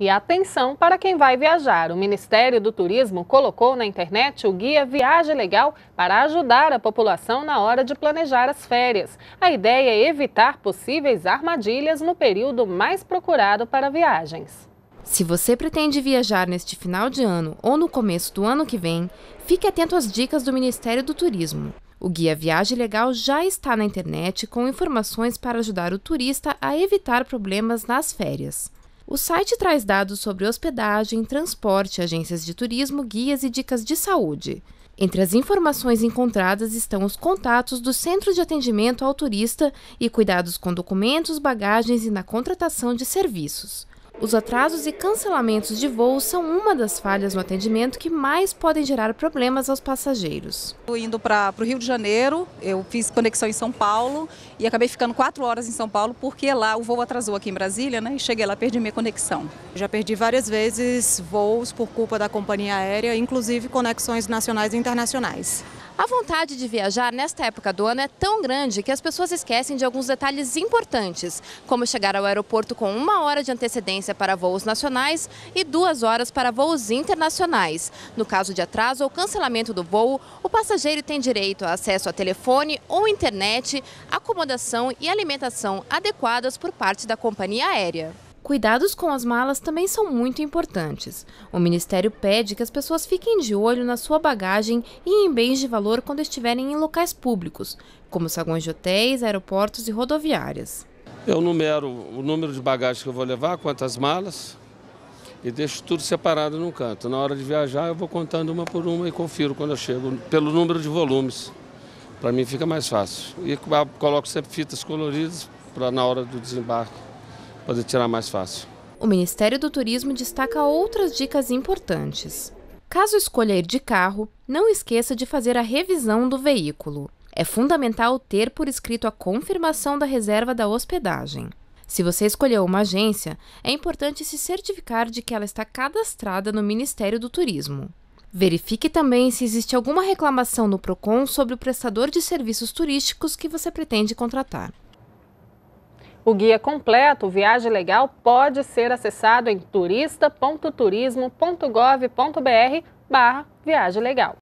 E atenção para quem vai viajar. O Ministério do Turismo colocou na internet o guia Viagem Legal para ajudar a população na hora de planejar as férias. A ideia é evitar possíveis armadilhas no período mais procurado para viagens. Se você pretende viajar neste final de ano ou no começo do ano que vem, fique atento às dicas do Ministério do Turismo. O guia Viagem Legal já está na internet com informações para ajudar o turista a evitar problemas nas férias. O site traz dados sobre hospedagem, transporte, agências de turismo, guias e dicas de saúde. Entre as informações encontradas estão os contatos dos centros de atendimento ao turista e cuidados com documentos, bagagens e na contratação de serviços. Os atrasos e cancelamentos de voos são uma das falhas no atendimento que mais podem gerar problemas aos passageiros. Indo para o Rio de Janeiro, eu fiz conexão em São Paulo e acabei ficando quatro horas em São Paulo porque lá o voo atrasou aqui em Brasília, né? E cheguei lá, perdi minha conexão. Já perdi várias vezes voos por culpa da companhia aérea, inclusive conexões nacionais e internacionais. A vontade de viajar nesta época do ano é tão grande que as pessoas esquecem de alguns detalhes importantes, como chegar ao aeroporto com uma hora de antecedência para voos nacionais e duas horas para voos internacionais. No caso de atraso ou cancelamento do voo, o passageiro tem direito a acesso a telefone ou internet, acomodação e alimentação adequadas por parte da companhia aérea. Cuidados com as malas também são muito importantes. O Ministério pede que as pessoas fiquem de olho na sua bagagem e em bens de valor quando estiverem em locais públicos, como saguões de hotéis, aeroportos e rodoviárias. Eu numero o número de bagagens que eu vou levar, quantas malas, e deixo tudo separado num canto. Na hora de viajar, eu vou contando uma por uma e confiro quando eu chego, pelo número de volumes. Para mim fica mais fácil. E coloco sempre fitas coloridas para na hora do desembarque poder tirar mais fácil. O Ministério do Turismo destaca outras dicas importantes. Caso escolha ir de carro, não esqueça de fazer a revisão do veículo. É fundamental ter por escrito a confirmação da reserva da hospedagem. Se você escolheu uma agência, é importante se certificar de que ela está cadastrada no Ministério do Turismo. Verifique também se existe alguma reclamação no Procon sobre o prestador de serviços turísticos que você pretende contratar. O guia completo Viagem Legal pode ser acessado em turista.turismo.gov.br barra Viagem Legal.